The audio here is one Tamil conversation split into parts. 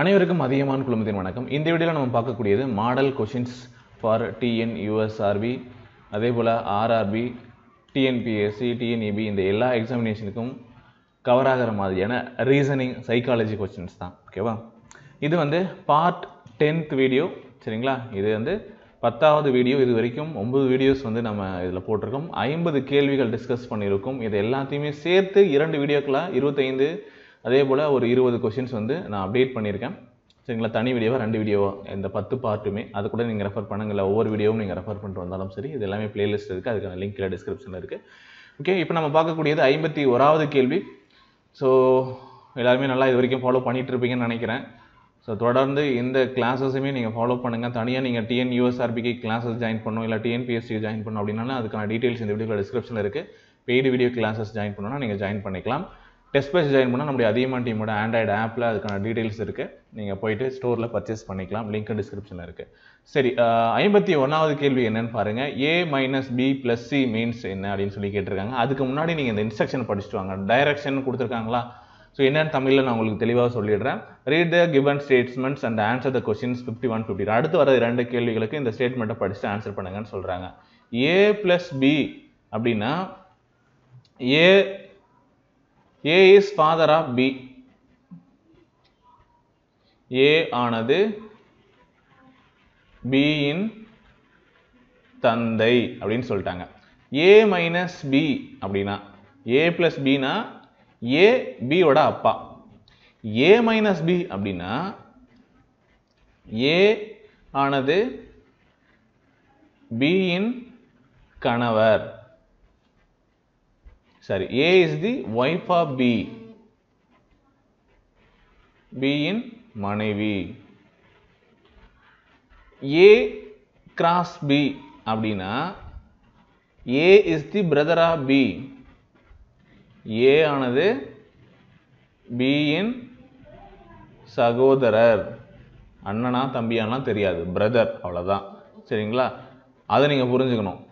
அனைவருக்கும் அதிகமான குழுமத்தின் வணக்கம் இந்த வீடியோவில் நம்ம பார்க்கக்கூடியது model questions for TN USRB அதே போல் ஆர்ஆர்பி டிஎன்பிஎஸ்சி டிஎன்இபி இந்த எல்லா எக்ஸாமினேஷனுக்கும் கவர் ஆகிற மாதிரியான ரீசனிங் சைக்காலஜி கொஷின்ஸ் தான் ஓகேவா இது வந்து பார்ட் டென்த் வீடியோ சரிங்களா இது வந்து பத்தாவது வீடியோ இது வரைக்கும் ஒம்பது வீடியோஸ் வந்து நம்ம இதில் போட்டிருக்கோம் ஐம்பது கேள்விகள் டிஸ்கஸ் பண்ணியிருக்கோம் இது எல்லாத்தையுமே சேர்த்து இரண்டு வீடியோக்களாக இருபத்தைந்து அதே போல் ஒரு இருபது கொஷின்ஸ் வந்து நான் அப்டேட் பண்ணியிருக்கேன் சரிங்களா தனி வீடியோவாக ரெண்டு வீடியோவா இந்த பத்து பார்ட்டுமே அது கூட நீங்கள் ரெஃபர் பண்ணுங்கள் ஒவ்வொரு வீடியோவும் நீங்கள் ரெஃபர் பண்ணிட்டு வந்தாலும் சரி இது எல்லாமே பிளேலிஸ்ட் இருக்குது அதுக்கான லிங்க் கீழே டிஸ்கிரிப்ஷனில் இருக்குது ஓகே இப்போ நம்ம பார்க்கக்கூடியது ஐம்பத்தி ஓராவது கேள்வி ஸோ எல்லாருமே நல்லா இது வரைக்கும் ஃபாலோ பண்ணிகிட்ருப்பீங்கன்னு நினைக்கிறேன் ஸோ தொடர்ந்து இந்த கிளாஸஸுமே நீங்கள் ஃபாலோ பண்ணுங்கள் தனியாக நீங்கள் டிஎன்யூஎஸ்ஆர்பிக்கு கிளாஸஸ் ஜாயின் பண்ணணும் இல்லை டிஎன்பிஎஸ்சி ஜாயின் பண்ணணும் அப்படின்னாலும் அதுக்கான டீட்டெயில்ஸ் இந்த வீடியோவில் டிஸ்கிரிப்ஷனில் இருக்குது பெய்டு வீடியோ கிளாஸஸ் ஜாயின் பண்ணணும்னா நீங்கள் ஜாயின் பண்ணிக்கலாம் டெஸ்ட் பேஸ் ஜாயின் பண்ணால் நம்முடைய அதிகமான டீமோட ஆண்ட்ராய்டு ஆப்பில் அதுக்கான டீட்டெயில்ஸ் இருக்குது நீங்கள் போயிட்டு ஸ்டோரில் பர்ச்சேஸ் பண்ணிக்கலாம் லிங்க் டிஸ்கிரிப்ஷனில் இருக்குது சரி ஐம்பத்தி ஒன்றாவது கேள்வி என்னென்னு பாருங்கள் A minus B plus C means என்ன அப்படின்னு சொல்லி கேட்டிருக்காங்க அதுக்கு முன்னாடி நீங்கள் இந்த இன்ஸ்ட்ரக்ஷன் படிச்சுட்டு வாங்க டைரக்ஷன் கொடுத்துருக்காங்களா ஸோ என்னென்னு தமிழில் நான் உங்களுக்கு தெளிவாக சொல்லிடுறேன் read the given statements and answer the questions fifty one fifty அடுத்து வர ரெண்டு கேள்விகளுக்கு இந்த ஸ்டேட்மெண்ட்டை படிச்சுட்டு ஆன்சர் பண்ணுங்கன்னு சொல்கிறாங்க ஏ ப்ளஸ் பி அப்படின்னா A A is father of B A ஆனது பியின் தந்தை அப்படின்னு சொல்லிட்டாங்க ஏ மைனஸ் பி அப்படின்னா ஏ பிளஸ் பினா ஏ பியோட அப்பா ஏ மைனஸ் பி அப்படின்னா ஏ ஆனது பியின் கணவர் சரி A is the wife of B B in மனைவி A cross B அப்படின்னா A is the brother of B A ஆனது B சகோதரர் அண்ணனா தம்பியானா தெரியாது பிரதர் அவ்வளோதான் சரிங்களா அதை நீங்கள் புரிஞ்சுக்கணும்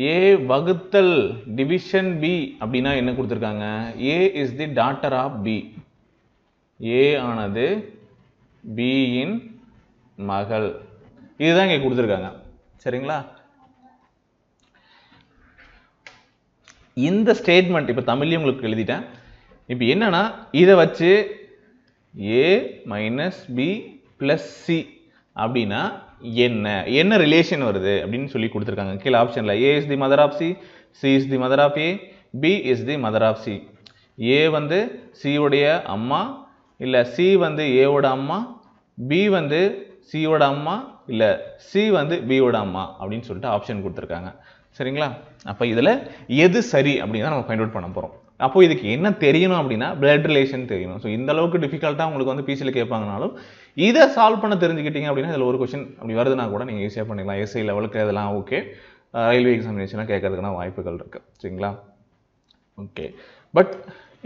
ஏ வகுத்தல் டிவிஷன் பி அப்படின்னா என்ன கொடுத்துருக்காங்க A is the daughter of B A ஆனது பியின் மகள் இதுதான் இங்கே கொடுத்துருக்காங்க சரிங்களா இந்த ஸ்டேட்மெண்ட் இப்போ தமிழ்லேயும் உங்களுக்கு எழுதிட்டேன் இப்போ என்னென்னா இதை வச்சு A minus B plus C அப்படின்னா என்ன என்ன ரிலேஷன் வருது அப்படின்னு சொல்லி கொடுத்துருக்காங்க கீழே ஆப்ஷனில் A is the mother of C C is the mother of A B is the mother of C A வந்து சியோடைய அம்மா இல்லை சி வந்து ஏவோட அம்மா பி வந்து சியோட அம்மா இல்லை சி வந்து பியோட அம்மா அப்படின்னு சொல்லிட்டு ஆப்ஷன் கொடுத்துருக்காங்க சரிங்களா அப்போ இதில் எது சரி அப்படின்னு தான் நம்ம ஃபைண்ட் அவுட் பண்ண போகிறோம் அப்போது இதுக்கு என்ன தெரியணும் அப்படின்னா பிளட் ரிலேஷன் தெரியணும் ஸோ இந்த அளவுக்கு டிஃபிகல்ட்டாக உங்களுக்கு வந்து பிசியில் கேட்பாங்கனாலும் இதை சால்வ் பண்ண தெரிஞ்சுக்கிட்டீங்க அப்படின்னா இதில் ஒரு கொஷின் அப்படி வருதுன்னா கூட நீங்கள் ஈஸியாக பண்ணிக்கலாம் எஸ்ஐ லெவலுக்கு அதெல்லாம் ஓகே ரயில்வே எக்ஸாமினேஷனாக கேட்கறதுக்கான வாய்ப்புகள் இருக்குது சரிங்களா ஓகே பட்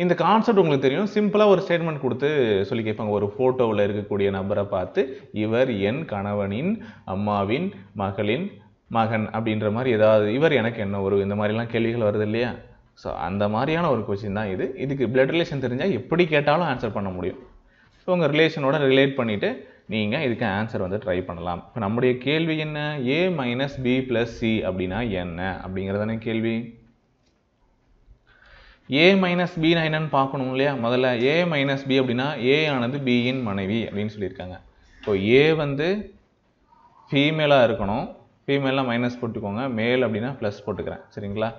இந்த கான்செப்ட் உங்களுக்கு தெரியும் சிம்பிளாக ஒரு ஸ்டேட்மெண்ட் கொடுத்து சொல்லி கேட்பாங்க ஒரு ஃபோட்டோவில் இருக்கக்கூடிய நபரை பார்த்து இவர் என் கணவனின் அம்மாவின் மகளின் மகன் அப்படின்ற மாதிரி ஏதாவது இவர் எனக்கு என்ன ஒரு இந்த மாதிரிலாம் கேள்விகள் வருது இல்லையா ஸோ அந்த மாதிரியான ஒரு கொஷின் தான் இது இதுக்கு பிளட் ரிலேஷன் தெரிஞ்சால் எப்படி கேட்டாலும் ஆன்சர் பண்ண முடியும் ஸோ உங்கள் ரிலேஷனோட ரிலேட் பண்ணிவிட்டு நீங்கள் இதுக்கு ஆன்சர் வந்து ட்ரை பண்ணலாம் இப்போ நம்முடைய கேள்வி என்ன A minus B plus C அப்படின்னா என்ன அப்படிங்கிறதானே கேள்வி ஏ மைனஸ் பி என்னன்னு பார்க்கணும் இல்லையா முதல்ல ஏ மைனஸ் பி அப்படின்னா ஏ ஆனது பியின் மனைவி அப்படின்னு சொல்லியிருக்காங்க ஸோ ஏ வந்து ஃபீமேலாக இருக்கணும் ஃபீமேலாக மைனஸ் போட்டுக்கோங்க மேல் அப்படின்னா ப்ளஸ் போட்டுக்கிறேன் சரிங்களா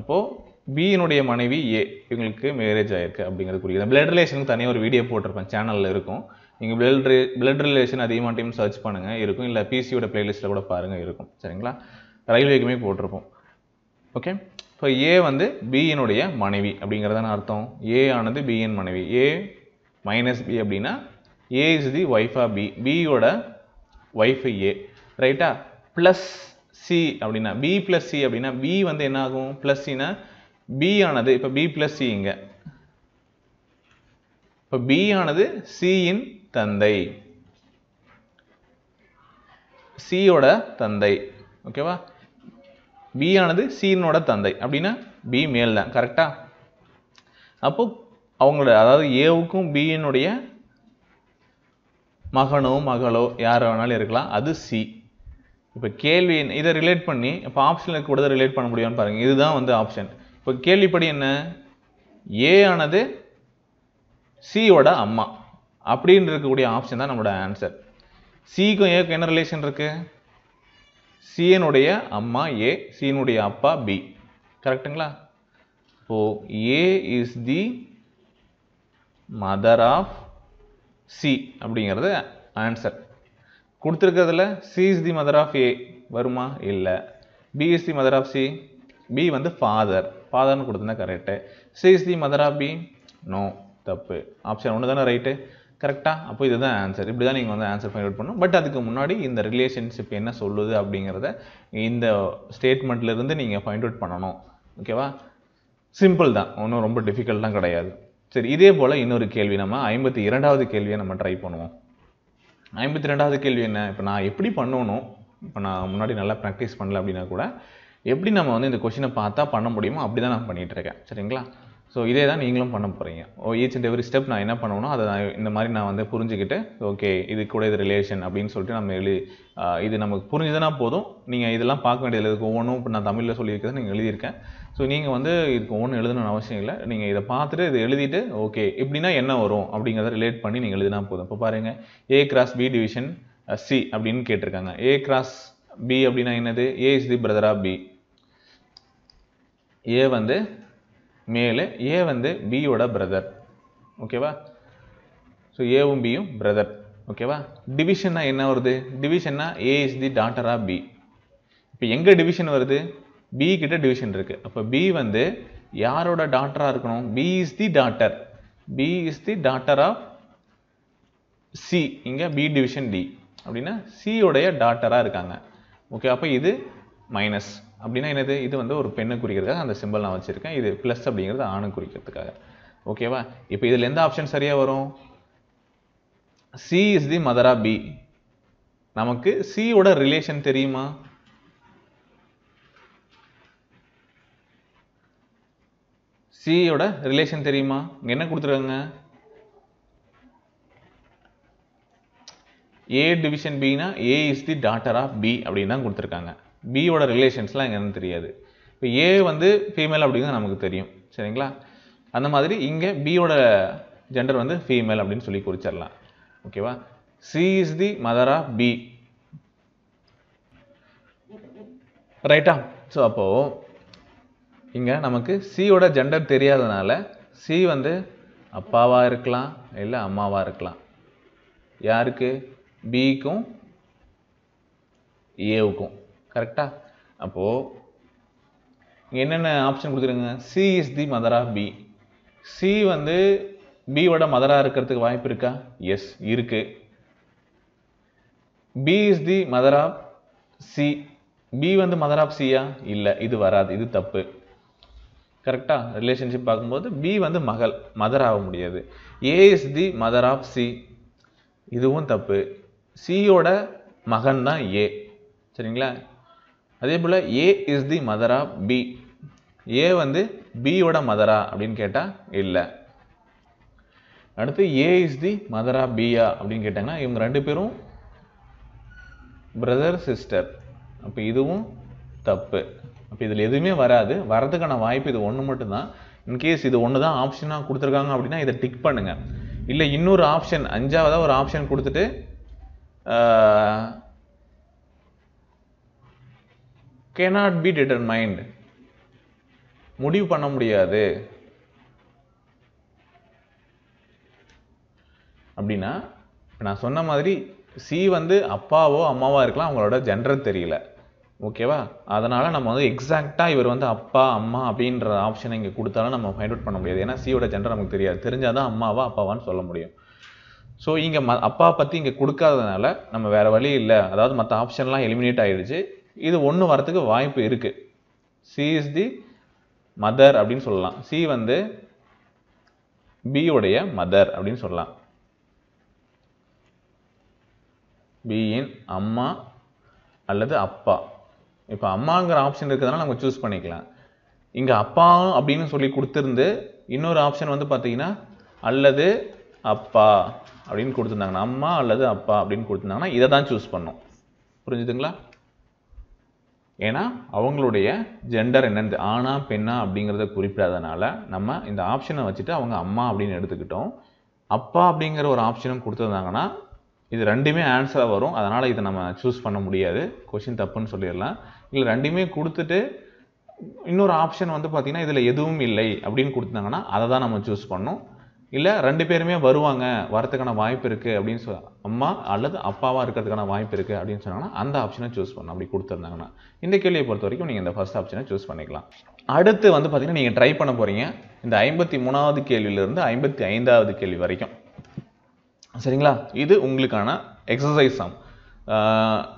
அப்போது பியினுடைய மனைவி ஏ இவங்களுக்கு மேரேஜ் ஆயிருக்கு அப்படிங்கிறது குறிக்கிறது பிளட் ரிலேஷனுக்கு தனியாக ஒரு வீடியோ போட்டிருப்பேன் சேனலில் இருக்கும் நீங்கள் பிளட் ரி பிளட் ரிலேஷன் அதிகமாக டைம் சர்ச் பண்ணுங்கள் இருக்கும் இல்லை பிசியோட பிளேலிஸ்ட்டில் கூட பாருங்கள் இருக்கும் சரிங்களா ரயில்வேக்குமே போட்டிருப்போம் ஓகே இப்போ ஏ வந்து பியினுடைய மனைவி அப்படிங்கிறதான அர்த்தம் ஏ ஆனது பியின் மனைவி ஏ மைனஸ் பி அப்படின்னா A is the wife of B பியோட ஒய்ஃப் ஏ ரைட்டா ப்ளஸ் சி அப்படின்னா பி ப்ளஸ் சி அப்படின்னா பி வந்து என்ன ஆகும் ப்ளஸ் சின்னா பி ஆனது இப்போ பி பிளஸ் இங்க இப்போ பி ஆனது சியின் தந்தை சியோட தந்தை ஓகேவா பி ஆனது சீனோட தந்தை அப்படின்னா பி மேல் தான் கரெக்டாக அப்போ அவங்களோட அதாவது ஏவுக்கும் பியினுடைய மகனோ மகளோ யார் வேணாலும் இருக்கலாம் அது சி இப்போ கேள்வி இதை ரிலேட் பண்ணி இப்போ ஆப்ஷனில் கூட ரிலேட் பண்ண முடியும்னு பாருங்கள் இதுதான் வந்து ஆப்ஷன் இப்போ கேள்விப்படி என்ன ஏ ஆனது சியோட அம்மா அப்படின்னு இருக்கக்கூடிய ஆப்ஷன் தான் நம்மளோட ஆன்சர் சிக்கும் ஏக்கும் என்ன ரிலேஷன் இருக்குது சியனுடைய அம்மா ஏ சியனுடைய அப்பா பி கரெக்டுங்களா இப்போ A is the mother of C அப்படிங்கிறது ஆன்சர் கொடுத்துருக்கிறதுல C is the mother of A வருமா இல்லை B is the mother of C B வந்து ஃபாதர் ஃபாதர்னு கொடுத்துருந்தா correct C is the mother of B no தப்பு ஆப்ஷன் ஒன்று தானே ரைட்டு கரெக்டாக அப்போ இதுதான் ஆன்சர் இப்படி தான் நீங்கள் வந்து ஆன்சர் ஃபைண்ட் அவுட் பண்ணணும் பட் அதுக்கு முன்னாடி இந்த ரிலேஷன்ஷிப் என்ன சொல்லுது அப்படிங்கிறத இந்த ஸ்டேட்மெண்ட்லேருந்து நீங்கள் ஃபைண்ட் அவுட் பண்ணணும் ஓகேவா சிம்பிள் தான் ஒன்றும் ரொம்ப டிஃபிகல்ட்லாம் கிடையாது சரி இதே போல் இன்னொரு கேள்வி நம்ம ஐம்பத்தி இரண்டாவது கேள்வியை நம்ம ட்ரை பண்ணுவோம் ஐம்பத்தி ரெண்டாவது கேள்வி என்ன இப்போ நான் எப்படி பண்ணணும் இப்போ நான் முன்னாடி நல்லா ப்ராக்டிஸ் பண்ணல அப்படின்னா கூட எப்படி நம்ம வந்து இந்த கொஷினை பார்த்தா பண்ண முடியுமோ அப்படி தான் நான் பண்ணிகிட்ருக்கேன் சரிங்களா ஸோ இதே தான் நீங்களும் பண்ண போகிறீங்க oh each and every step நான் என்ன பண்ணணும் அதை நான் இந்த மாதிரி நான் வந்து புரிஞ்சுக்கிட்டு ஓகே இது கூட இது ரிலேஷன் அப்படின்னு சொல்லிட்டு நம்ம எழுதி இது நமக்கு புரிஞ்சுதுன்னா போதும் நீங்கள் இதெல்லாம் பார்க்க வேண்டியது இதுக்கு ஒவ்வொன்றும் இப்போ நான் தமிழில் சொல்லியிருக்கிறது நீங்கள் எழுதியிருக்கேன் ஸோ நீங்கள் வந்து இதுக்கு ஒவ்வொன்றும் எழுதணும்னு அவசியம் இல்லை நீங்கள் இதை பார்த்துட்டு இதை எழுதிட்டு ஓகே இப்படின்னா என்ன வரும் அப்படிங்கிறத ரிலேட் பண்ணி நீங்கள் எழுதினா போதும் இப்போ பாருங்கள் A cross B division C அப்படின்னு கேட்டிருக்காங்க ஏ கிராஸ் பி அப்படின்னா என்னது A is the brother of B A வந்து மேலு ஏ வந்து பியோட பிரதர் ஓகேவா ஸோ ஏவும் பியும் பிரதர் ஓகேவா டிவிஷன்னா என்ன வருது டிவிஷன்னா A is the daughter of B இப்போ எங்கே டிவிஷன் வருது பி கிட்ட டிவிஷன் இருக்குது அப்போ பி வந்து யாரோட டாட்டராக இருக்கணும் B is the daughter B is the daughter of C இங்கே பி டிவிஷன் டி அப்படின்னா சியோடைய டாட்டராக இருக்காங்க ஓகே அப்போ இது மைனஸ் அப்படின்னா என்னது இது வந்து ஒரு பெண்ணை குறிக்கிறதுக்காக அந்த சிம்பிள் நான் வச்சுருக்கேன் இது ப்ளஸ் அப்படிங்கிறது ஆணை குறிக்கிறதுக்காக ஓகேவா இப்போ இதில் எந்த ஆப்ஷன் சரியாக வரும் சி இஸ் தி மதரா பி நமக்கு சியோட ரிலேஷன் தெரியுமா சியோட ரிலேஷன் தெரியுமா இங்கே என்ன கொடுத்துருக்காங்க ஏ டிவிஷன் பினா A is the daughter of B அப்படின்னு தான் கொடுத்துருக்காங்க பியோட ரிலேஷன்ஸ்லாம் இங்கே தெரியாது இப்போ ஏ வந்து ஃபீமேல் அப்படிங்கிறது நமக்கு தெரியும் சரிங்களா அந்த மாதிரி இங்கே பியோட ஜெண்டர் வந்து ஃபீமேல் அப்படின்னு சொல்லி குறிச்சிடலாம் ஓகேவா C is the mother of B ரைட்டா ஸோ அப்போது இங்கே நமக்கு சியோட ஜெண்டர் தெரியாதனால சி வந்து அப்பாவாக இருக்கலாம் இல்லை அம்மாவாக இருக்கலாம் யாருக்கு பிக்கும் ஏவுக்கும் கரெக்டாக அப்போது இங்கே என்னென்ன ஆப்ஷன் கொடுத்துருங்க C is the mother of B C வந்து பியோட மதராக இருக்கிறதுக்கு வாய்ப்பு இருக்கா எஸ் இருக்குது B is the mother of C B வந்து மதர் ஆஃப் சியா இல்லை இது வராது இது தப்பு கரெக்டாக ரிலேஷன்ஷிப் பார்க்கும்போது பி வந்து மகள் மதர் ஆக முடியாது A is the mother of C இதுவும் தப்பு சியோட மகன் தான் ஏ சரிங்களா அதே போல் ஏ இஸ் தி மதரா பி ஏ வந்து பியோட மதரா அப்படின்னு கேட்டால் இல்லை அடுத்து ஏ இஸ் தி மதரா பியா அப்படின்னு கேட்டாங்கன்னா இவங்க ரெண்டு பேரும் பிரதர் சிஸ்டர் அப்போ இதுவும் தப்பு அப்போ இதில் எதுவுமே வராது வரதுக்கான வாய்ப்பு இது ஒன்று மட்டும்தான் இன்கேஸ் இது ஒன்று தான் ஆப்ஷனாக கொடுத்துருக்காங்க அப்படின்னா இதை டிக் பண்ணுங்கள் இல்லை இன்னொரு ஆப்ஷன் அஞ்சாவதாக ஒரு ஆப்ஷன் கொடுத்துட்டு கெனாட் பி டிட்டர்மைண்ட் முடிவு பண்ண முடியாது அப்படின்னா இப்போ நான் சொன்ன மாதிரி சி வந்து அப்பாவோ அம்மாவோ இருக்கலாம் அவங்களோட ஜென்டர் தெரியல ஓகேவா அதனால் நம்ம வந்து எக்ஸாக்டாக இவர் வந்து அப்பா அம்மா அப்படின்ற ஆப்ஷனை இங்கே கொடுத்தாலும் நம்ம ஃபைண்ட் அவுட் பண்ண முடியாது ஏன்னா சியோட ஜென்டர் நமக்கு தெரியாது தெரிஞ்சால் தான் அம்மாவா அப்பாவான்னு சொல்ல முடியும் ஸோ இங்கே ம அப்பா பற்றி இங்கே கொடுக்காததுனால நம்ம வேறு வழி இல்லை அதாவது மற்ற ஆப்ஷன்லாம் எலிமினேட் ஆகிடுச்சு இது ஒன்று வரத்துக்கு வாய்ப்பு இருக்குது சி இஸ் தி மதர் அப்படின்னு சொல்லலாம் சி வந்து பி உடைய மதர் அப்படின்னு சொல்லலாம் பியின் அம்மா அல்லது அப்பா இப்போ அம்மாங்கிற ஆப்ஷன் இருக்கிறதுனால நம்ம சூஸ் பண்ணிக்கலாம் இங்கே அப்பா அப்படின்னு சொல்லி கொடுத்துருந்து இன்னொரு ஆப்ஷன் வந்து பார்த்தீங்கன்னா அல்லது அப்பா அப்படின்னு கொடுத்துருந்தாங்கன்னா அம்மா அல்லது அப்பா அப்படின்னு கொடுத்துருந்தாங்கன்னா இதை தான் சூஸ் பண்ணோம் புரிஞ்சுதுங்களா ஏன்னா அவங்களுடைய ஜெண்டர் என்னென்னு ஆணா பெண்ணா அப்படிங்கிறத குறிப்பிடாதனால நம்ம இந்த ஆப்ஷனை வச்சுட்டு அவங்க அம்மா அப்படின்னு எடுத்துக்கிட்டோம் அப்பா அப்படிங்கிற ஒரு ஆப்ஷனும் கொடுத்துருந்தாங்கன்னா இது ரெண்டுமே ஆன்சராக வரும் அதனால் இதை நம்ம சூஸ் பண்ண முடியாது கொஷின் தப்புன்னு சொல்லிடலாம் இல்லை ரெண்டுமே கொடுத்துட்டு இன்னொரு ஆப்ஷன் வந்து பார்த்திங்கன்னா இதில் எதுவும் இல்லை அப்படின்னு கொடுத்தாங்கன்னா அதை தான் நம்ம சூஸ் பண்ணோம் இல்லை ரெண்டு பேருமே வருவாங்க வரத்துக்கான வாய்ப்பு இருக்குது அப்படின்னு சொல்ல அம்மா அல்லது அப்பாவாக இருக்கிறதுக்கான வாய்ப்பு இருக்குது அப்படின்னு சொன்னாங்கன்னா அந்த ஆப்ஷனை சூஸ் பண்ணணும் அப்படி கொடுத்துருந்தாங்கன்னா இந்த கேள்வியை பொறுத்த வரைக்கும் நீங்கள் இந்த ஃபஸ்ட் ஆப்ஷனை சூஸ் பண்ணிக்கலாம் அடுத்து வந்து பார்த்தீங்கன்னா நீங்கள் ட்ரை பண்ண போகிறீங்க இந்த ஐம்பத்தி மூணாவது கேள்வியிலேருந்து ஐம்பத்தி ஐந்தாவது கேள்வி வரைக்கும் சரிங்களா இது உங்களுக்கான எக்ஸசைஸ் ஆகும்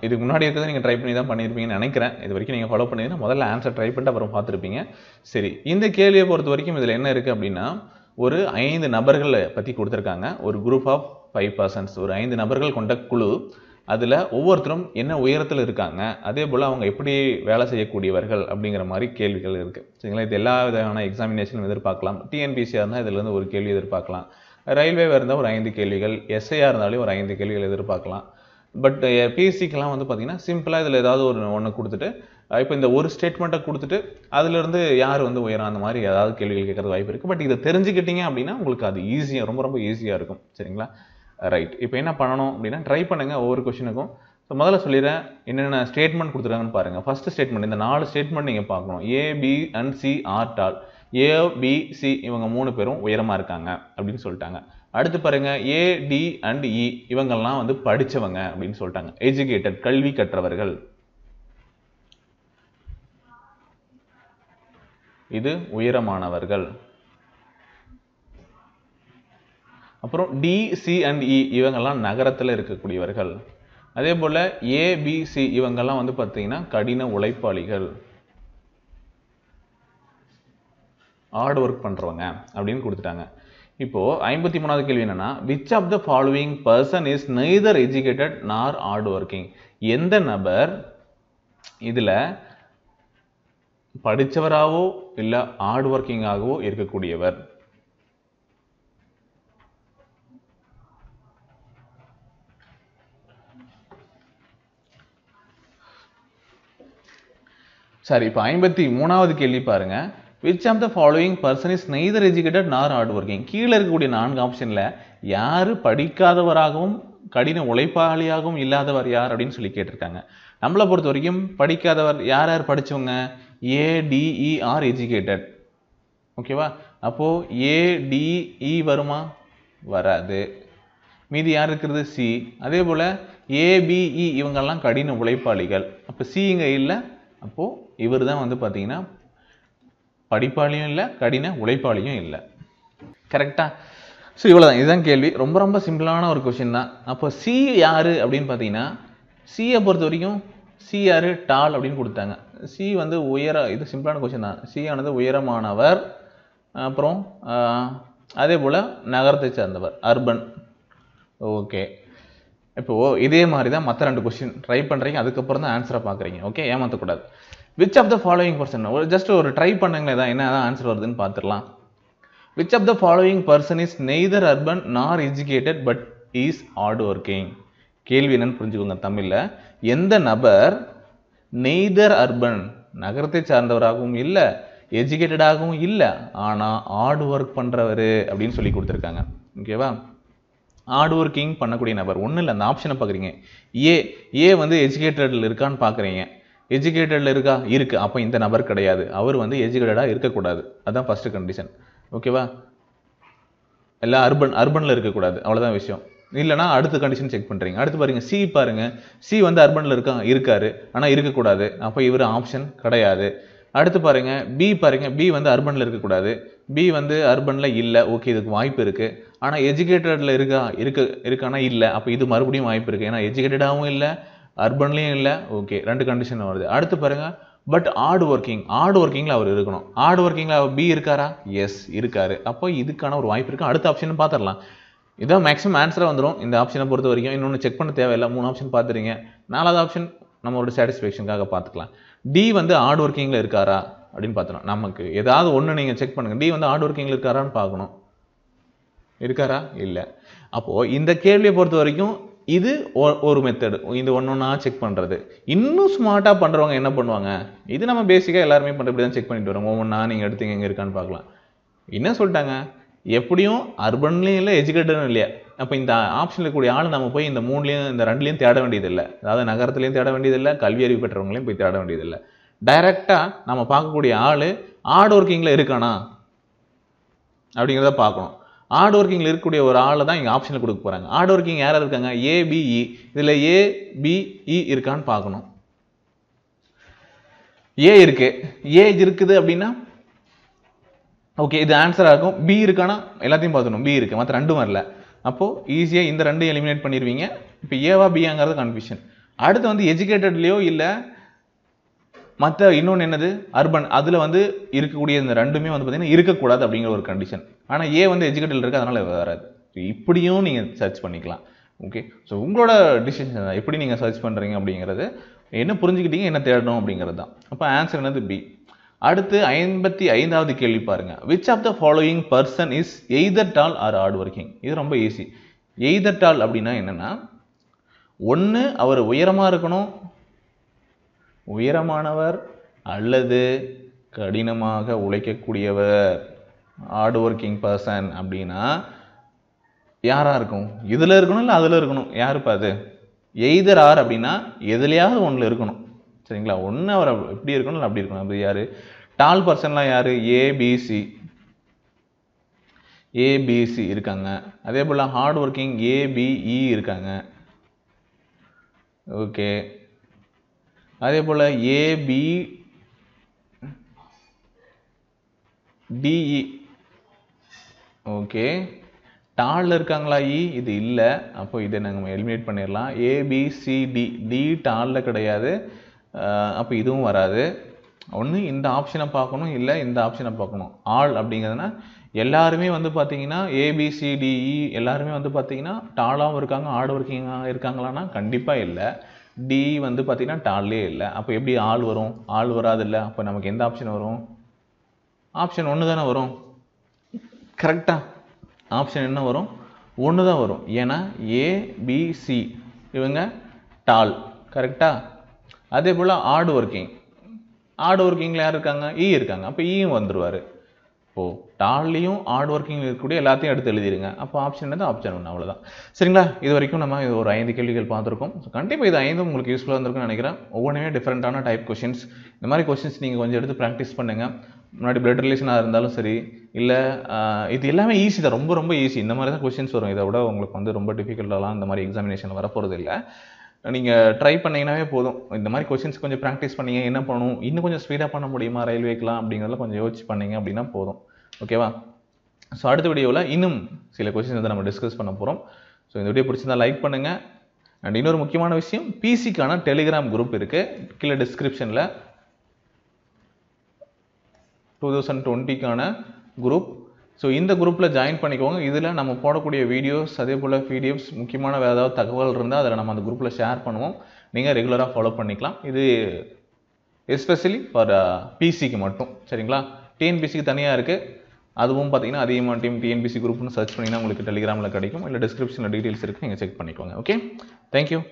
இதுக்கு முன்னாடி இருக்கிறத நீங்கள் ட்ரை பண்ணி தான் பண்ணியிருப்பீங்கன்னு நினைக்கிறேன் இது வரைக்கும் நீங்கள் ஃபாலோ பண்ணிங்கன்னா முதல்ல ஆன்சர் ட்ரை பண்ணிட்டு அப்புறம் பார்த்துருப்பீங்க சரி இந்த கேள்வியை பொறுத்த வரைக்கும் இதில் என்ன இருக்குது அப்படின்னா ஒரு ஐந்து நபர்களை பற்றி கொடுத்துருக்காங்க ஒரு குரூப் ஆஃப் ஃபைவ் பர்சன்ஸ் ஒரு ஐந்து நபர்கள் கொண்ட குழு அதில் ஒவ்வொருத்தரும் என்ன உயரத்தில் இருக்காங்க அதே போல் அவங்க எப்படி வேலை செய்யக்கூடியவர்கள் அப்படிங்கிற மாதிரி கேள்விகள் இருக்குது சரிங்களா இது எல்லா விதமான எக்ஸாமினேஷனும் எதிர்பார்க்கலாம் டிஎன்பிசியாக இருந்தால் இதில் இருந்து ஒரு கேள்வி எதிர்பார்க்கலாம் ரயில்வேவாக இருந்தால் ஒரு ஐந்து கேள்விகள் எஸ்ஐயாக இருந்தாலும் ஒரு ஐந்து கேள்விகள் எதிர்பார்க்கலாம் பட் பிஎஸ்சிக்கெலாம் uh, வந்து பார்த்திங்கன்னா சிம்பிளாக இதில் ஏதாவது ஒரு ஒன்று கொடுத்துட்டு இப்போ இந்த ஒரு ஸ்டேட்மெண்ட்டை கொடுத்துட்டு அதுலேருந்து யார் வந்து உயரம் அந்த மாதிரி ஏதாவது கேள்விகள் கேட்குறது வாய்ப்பு இருக்குது பட் இதை தெரிஞ்சுக்கிட்டிங்க அப்படின்னா உங்களுக்கு அது ஈஸியாக ரொம்ப ரொம்ப ஈஸியாக இருக்கும் சரிங்களா ரைட் இப்போ என்ன பண்ணணும் அப்படின்னா ட்ரை பண்ணுங்கள் ஒவ்வொரு கொஷினுக்கும் ஸோ முதல்ல சொல்லிடுறேன் என்னென்ன ஸ்டேட்மெண்ட் கொடுத்துருக்காங்கன்னு பாருங்கள் ஃபஸ்ட்டு ஸ்டேட்மெண்ட் இந்த நாலு ஸ்டேட்மெண்ட் நீங்கள் பார்க்கணும் A B and C are tall A B C இவங்க மூணு பேரும் உயரமாக இருக்காங்க அப்படின்னு சொல்லிட்டாங்க அடுத்து பாருங்க A D and E e இவங்கெல்லாம் வந்து படித்தவங்க அப்படின்னு சொல்லிட்டாங்க எஜுகேட்டட் கல்வி கற்றவர்கள் இது உயரமானவர்கள் அப்புறம் D C and E e இவங்கெல்லாம் நகரத்தில் இருக்கக்கூடியவர்கள் அதே போல் ஏபிசி இவங்கெல்லாம் வந்து பார்த்தீங்கன்னா கடின உழைப்பாளிகள் ஹார்ட் ஒர்க் பண்ணுறவங்க அப்படின்னு கொடுத்துட்டாங்க இப்போ ஐம்பத்தி மூணாவது கேள்வி என்னன்னா which of the following person is neither educated nor hard working எந்த நபர் இதில் படித்தவராகவோ இல்லை ஹார்ட் ஒர்க்கிங்காகவோ இருக்கக்கூடியவர் சரி இப்போ ஐம்பத்தி மூணாவது கேள்வி பாருங்கள் which of the following person is neither educated nor hard working கீழே இருக்கக்கூடிய நான்கு ஆப்ஷனில் யார் படிக்காதவராகவும் கடின உழைப்பாளியாகவும் இல்லாதவர் யார் அப்படின்னு சொல்லி கேட்டிருக்காங்க நம்மளை பொறுத்த வரைக்கும் படிக்காதவர் யார் யார் படித்தவங்க ஏடிஇஆர் எஜுகேட்டட் ஓகேவா அப்போது ஏடிஇ வருமா வராது மீதி யார் இருக்கிறது சி அதே போல் ஏபிஇ e இவங்கெல்லாம் கடின உழைப்பாளிகள் அப்போ சி இல்லை அப்போது இவர் தான் வந்து பார்த்திங்கன்னா படிப்பாளியும் இல்லை கடின உழைப்பாளியும் இல்லை கரெக்டாக ஸோ இவ்வளோ தான் இதுதான் கேள்வி ரொம்ப ரொம்ப சிம்பிளான ஒரு கொஷின் தான் அப்போ சி யார் அப்படின்னு பார்த்தீங்கன்னா சியை பொறுத்த வரைக்கும் சி யார் டால் அப்படின்னு கொடுத்தாங்க சி வந்து உயர இது சிம்பிளான கொஷின் தான் சி ஆனது உயரமானவர் அப்புறம் அதே போல் நகரத்தை சேர்ந்தவர் அர்பன் ஓகே இப்போது இதே மாதிரி தான் மற்ற ரெண்டு கொஷின் ட்ரை பண்ணுறீங்க அதுக்கப்புறம் தான் ஆன்சரை பார்க்குறீங்க ஓகே ஏமாற்றக்கூடாது which of the following person ஒரு ஜஸ்ட் ஒரு ட்ரை பண்ணுங்களே தான் என்ன ஆன்சர் வருதுன்னு பார்த்துடலாம் which of the following person is neither urban nor educated but is hard working கேள்வி என்னன்னு புரிஞ்சுக்கோங்க தமிழில் எந்த நபர் நெய்தர் அர்பன் நகரத்தை சார்ந்தவராகவும் இல்லை எஜுகேட்டடாகவும் இல்லை ஆனால் ஹார்ட் ஒர்க் பண்ணுறவர் அப்படின்னு சொல்லி கொடுத்துருக்காங்க ஓகேவா ஹார்ட் ஒர்க்கிங் பண்ணக்கூடிய நபர் ஒன்றும் இல்லை அந்த ஆப்ஷனை பார்க்குறீங்க ஏ ஏ வந்து எஜுகேட்டடில் இருக்கான்னு பார்க்குறீங்க எஜுகேட்டடில் இருக்கா இருக்குது அப்போ இந்த நபர் கிடையாது அவர் வந்து எஜுகேட்டடாக இருக்கக்கூடாது அதுதான் ஃபஸ்ட்டு கண்டிஷன் ஓகேவா எல்லாம் அர்பன் அர்பனில் இருக்கக்கூடாது அவ்வளோதான் விஷயம் இல்லைனா அடுத்த கண்டிஷன் செக் பண்ணுறீங்க அடுத்து பாருங்கள் சி பாருங்கள் சி வந்து அர்பனில் இருக்கா இருக்காரு ஆனால் இருக்கக்கூடாது அப்போ இவர் ஆப்ஷன் கிடையாது அடுத்து பாருங்கள் பி பாருங்கள் பி வந்து அர்பனில் இருக்கக்கூடாது பி வந்து அர்பனில் இல்லை ஓகே இதுக்கு வாய்ப்பு இருக்குது ஆனால் எஜுகேட்டடில் இருக்கா இருக்க இருக்கானா இல்லை அப்போ இது மறுபடியும் வாய்ப்பு இருக்குது ஏன்னா எஜுகேட்டடாகவும் இல்லை அர்பன்லேயும் இல்லை ஓகே ரெண்டு கண்டிஷன் வருது அடுத்து பாருங்கள் பட் ஹார்ட் ஒர்க்கிங் ஹார்ட் ஒர்க்கிங்கில் அவர் இருக்கணும் ஹார்ட் ஒர்க்கிங்கில் அவர் பி இருக்காரா எஸ் இருக்காரு அப்போ இதுக்கான ஒரு வாய்ப்பு இருக்குது அடுத்த ஆப்ஷன் பார்த்துடலாம் இதான் மேக்ஸிமம் ஆன்சராக வந்துடும் இந்த ஆப்ஷனை பொறுத்த வரைக்கும் இன்னொன்று செக் பண்ண தேவையில்லை மூணு ஆப்ஷன் பார்த்துறீங்க நாலாவது ஆப்ஷன் நம்மளோட சாட்டிஸ்ஃபேக்ஷனுக்காக பார்த்துக்கலாம் டி வந்து ஹார்ட் ஒர்க்கிங்கில் இருக்காரா அப்படின்னு பார்த்துக்கலாம் நமக்கு ஏதாவது ஒன்று நீங்கள் செக் பண்ணுங்கள் டி வந்து ஹார்ட் ஒர்க்கிங்கில் இருக்காரான்னு பார்க்கணும் இருக்காரா இல்லை அப்போது இந்த கேள்வியை பொறுத்த வரைக்கும் இது ஒரு மெத்தடு இது ஒன்று ஒன்றா செக் பண்ணுறது இன்னும் ஸ்மார்ட்டாக பண்ணுறவங்க என்ன பண்ணுவாங்க இது நம்ம பேசிக்காக எல்லாருமே பண்ணுற இப்படி தான் செக் பண்ணிட்டு வரோம் ஒவ்வொன்றா நீங்கள் எடுத்து எங்கே இருக்கான்னு பார்க்கலாம் என்ன சொல்லிட்டாங்க எப்படியும் அர்பன்லேயும் இல்லை எஜுகேட்டடும் இல்லையா அப்போ இந்த ஆப்ஷனில் கூடிய ஆள் நம்ம போய் இந்த மூணுலேயும் இந்த ரெண்டுலேயும் தேட வேண்டியதில்லை அதாவது நகரத்துலேயும் தேட வேண்டியதில்லை கல்வி அறிவு பெற்றவங்களையும் போய் தேட வேண்டியதில்லை டைரெக்டாக நம்ம பார்க்கக்கூடிய ஆள் ஹார்ட் ஒர்க்கிங்கில் இருக்கானா அப்படிங்கிறத பார்க்கணும் ஹார்ட் ஒர்க்கிங்கில் இருக்கக்கூடிய ஒரு ஆளை தான் இங்கே ஆப்ஷனில் கொடுக்க போகிறாங்க ஹார்ட் ஒர்க்கிங் யாராக இருக்காங்க ஏபிஇ இதில் ஏபிஇ இருக்கான்னு பார்க்கணும் ஏ இருக்குது ஏஜ் இருக்குது அப்படின்னா ஓகே இது ஆன்சராக இருக்கும் பி இருக்கானா எல்லாத்தையும் பார்த்துக்கணும் பி இருக்குது மற்ற ரெண்டும் வரல அப்போது ஈஸியாக இந்த ரெண்டும் எலிமினேட் பண்ணிடுவீங்க இப்போ ஏவா பிஏங்கிறது கன்ஃபியூஷன் அடுத்து வந்து எஜுகேட்டட்லேயோ இல்லை மற்ற இன்னொன்று என்னது அர்பன் அதில் வந்து இருக்கக்கூடிய இந்த ரெண்டுமே வந்து பார்த்தீங்கன்னா இருக்கக்கூடாது அப்படிங்கிற ஒரு கண்டிஷன் ஆனால் ஏ வந்து எஜுகேட்டில் இருக்குது அதனால் வராது இப்படியும் நீங்கள் சர்ச் பண்ணிக்கலாம் ஓகே ஸோ உங்களோட டிசிஷன் எப்படி நீங்கள் சர்ச் பண்ணுறீங்க அப்படிங்கிறது என்ன புரிஞ்சுக்கிட்டீங்க என்ன தேடணும் அப்படிங்கிறது தான் அப்போ ஆன்சர் என்னது பி அடுத்து ஐம்பத்தி ஐந்தாவது கேள்வி பாருங்கள் which of the following person is either tall or hard working இது ரொம்ப ஈஸி எய்தர் டால் அப்படின்னா என்னென்னா ஒன்று அவர் உயரமாக இருக்கணும் உயரமானவர் அல்லது கடினமாக உழைக்கக்கூடியவர் ஹார்ட் ஒர்க்கிங் பர்சன் அப்படின்னா யாராக இருக்கும் இதில் இருக்கணும் இல்லை அதில் இருக்கணும் யார் இப்போ அது எய்தர் ஆர் அப்படின்னா எதுலையாவது ஒன்றில் இருக்கணும் சரிங்களா ஒன்று அவர் எப்படி இருக்கணும் இல்லை அப்படி இருக்கணும் அப்படி யார் டால் பர்சன்லாம் யார் ஏபிசி ஏபிசி இருக்காங்க அதே போல் ஹார்ட் ஒர்க்கிங் ஏபிஇ இருக்காங்க ஓகே அதே போல் ஏபி டிஇ ஓகே டாலில் இருக்காங்களா இ e? இது இல்லை அப்போ இதை நாங்கள் எலிமினேட் பண்ணிடலாம் ஏபிசிடி டி டாலில் கிடையாது அப்போ இதுவும் வராது ஒன்று இந்த ஆப்ஷனை பார்க்கணும் இல்லை இந்த ஆப்ஷனை பார்க்கணும் ஆள் அப்படிங்கிறதுனா எல்லாருமே வந்து பார்த்தீங்கன்னா ஏபிசிடிஇ e, எல்லாருமே வந்து பார்த்தீங்கன்னா டாலாகவும் இருக்காங்க ஆடு ஒர்க்கிங்காக இருக்காங்களான்னா கண்டிப்பாக இல்லை டி வந்து பார்த்திங்கன்னா டாலே இல்லை அப்போ எப்படி ஆள் வரும் ஆள் வராது இல்லை அப்போ நமக்கு எந்த ஆப்ஷன் வரும் ஆப்ஷன் ஒன்று தானே வரும் கரெக்டாக ஆப்ஷன் என்ன வரும் ஒன்று தான் வரும் ஏன்னா ஏபிசி இவங்க டால் கரெக்டாக அதே போல் ஆடு ஒர்க்கிங் ஆடு ஒர்க்கிங்கில் யார் இருக்காங்க இ e இருக்காங்க அப்போ இயும் e வந்துடுவார் இப்போது டாலியும் ஹார்ட் ஒர்க்கிங் இருக்கக்கூடிய எல்லாத்தையும் எடுத்து எழுதிடுங்க அப்போ ஆப்ஷன் என்னது ஆப்ஷன் ஒன்று அவ்வளோதான் சரிங்களா இது வரைக்கும் நம்ம இது ஒரு ஐந்து கேள்விகள் பார்த்துருக்கோம் ஸோ கண்டிப்பாக இது ஐந்து உங்களுக்கு யூஸ்ஃபுல்லாக இருந்திருக்குன்னு நினைக்கிறேன் ஒவ்வொன்றுமே டிஃப்ரெண்ட்டான டைப் கொஷின்ஸ் இந்த மாதிரி கொஷின்ஸ் நீங்கள் கொஞ்சம் எடுத்து ப்ராக்டிஸ் பண்ணுங்கள் முன்னாடி பிளட் ரிலேஷனாக இருந்தாலும் சரி இல்லை இது எல்லாமே ஈஸி தான் ரொம்ப ரொம்ப ஈஸி இந்த மாதிரி தான் கொஷின்ஸ் வரும் இதை விட உங்களுக்கு வந்து ரொம்ப டிஃபிகல்ட்டாலாம் இந்த மாதிரி எக்ஸாமினேஷன் வரப்போகிறது இல்லை நீங்கள் ட்ரை பண்ணிங்கனாவே போதும் இந்த மாதிரி கொஷின்ஸ் கொஞ்சம் ப்ராக்டிஸ் பண்ணிங்க என்ன பண்ணணும் இன்னும் கொஞ்சம் ஸ்பீடாக பண்ண முடியுமா ரயில்வேக்கெலாம் அப்படிங்கிறதுல கொஞ்சம் யோசிச்சு பண்ணிங்க அப்படின்னா போதும் ஓகேவா ஸோ அடுத்த வீடியோவில் இன்னும் சில கொஷின்ஸ் வந்து நம்ம டிஸ்கஸ் பண்ண போகிறோம் ஸோ இந்த வீடியோ பிடிச்சிருந்தா லைக் பண்ணுங்கள் அண்ட் இன்னொரு முக்கியமான விஷயம் பிசிக்கான டெலிகிராம் குரூப் இருக்குது கீழே டிஸ்கிரிப்ஷனில் டூ தௌசண்ட் டுவெண்ட்டிக்கான குரூப் ஸோ இந்த குரூப்பில் ஜாயின் பண்ணிக்கோங்க இதில் நம்ம போடக்கூடிய வீடியோஸ் அதே போல் பிடிஎஃப்ஸ் முக்கியமான வேறு ஏதாவது தகவல் இருந்தால் அதில் நம்ம அந்த குரூப்பில் ஷேர் பண்ணுவோம் நீங்கள் ரெகுலராக ஃபாலோ பண்ணிக்கலாம் இது எஸ்பெஷலி ஃபார் பிசிக்கு மட்டும் சரிங்களா டிஎன்பிசிக்கு தனியாக இருக்குது அதுவும் பார்த்தீங்கன்னா அதிகமாக டீம் டிஎன்பிசி குரூப்னு சர்ச் பண்ணிங்கன்னா உங்களுக்கு டெலிகிராமில் கிடைக்கும் இல்லை டிஸ்கிரிப்ஷனில் டீட்டெயில்ஸ் இருக்குது நீங்கள் செக் பண்ணிக்கோங்க ஓகே தேங்க்யூ